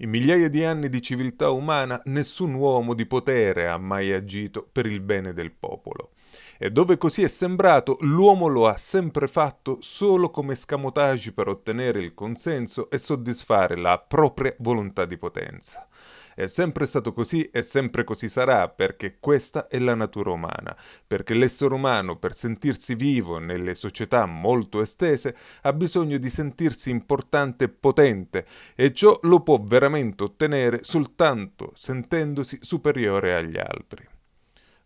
In migliaia di anni di civiltà umana nessun uomo di potere ha mai agito per il bene del popolo e dove così è sembrato l'uomo lo ha sempre fatto solo come scamotage per ottenere il consenso e soddisfare la propria volontà di potenza. È sempre stato così e sempre così sarà, perché questa è la natura umana, perché l'essere umano per sentirsi vivo nelle società molto estese ha bisogno di sentirsi importante e potente e ciò lo può veramente ottenere soltanto sentendosi superiore agli altri.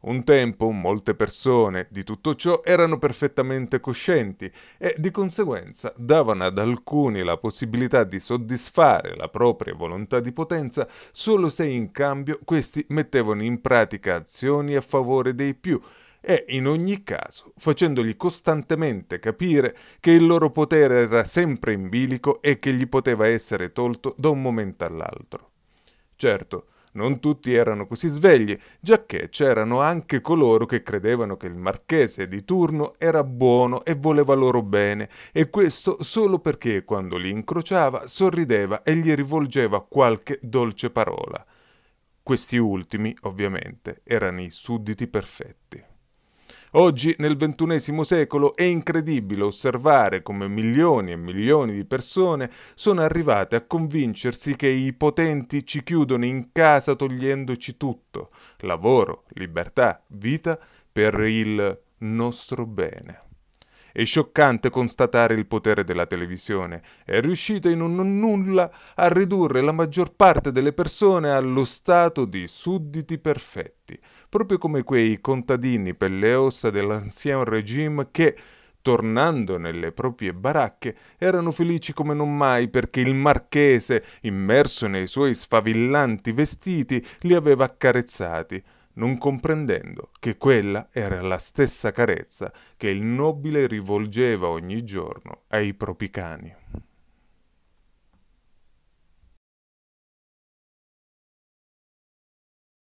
Un tempo molte persone di tutto ciò erano perfettamente coscienti e di conseguenza davano ad alcuni la possibilità di soddisfare la propria volontà di potenza solo se in cambio questi mettevano in pratica azioni a favore dei più e in ogni caso facendogli costantemente capire che il loro potere era sempre in bilico e che gli poteva essere tolto da un momento all'altro. Certo, non tutti erano così svegli, giacché c'erano anche coloro che credevano che il marchese di turno era buono e voleva loro bene, e questo solo perché quando li incrociava sorrideva e gli rivolgeva qualche dolce parola. Questi ultimi, ovviamente, erano i sudditi perfetti. Oggi, nel XXI secolo, è incredibile osservare come milioni e milioni di persone sono arrivate a convincersi che i potenti ci chiudono in casa togliendoci tutto, lavoro, libertà, vita, per il nostro bene. È scioccante constatare il potere della televisione. È riuscito in un nulla a ridurre la maggior parte delle persone allo stato di sudditi perfetti, proprio come quei contadini per le ossa dell'ancien regime che, tornando nelle proprie baracche, erano felici come non mai perché il marchese, immerso nei suoi sfavillanti vestiti, li aveva accarezzati non comprendendo che quella era la stessa carezza che il nobile rivolgeva ogni giorno ai propri cani.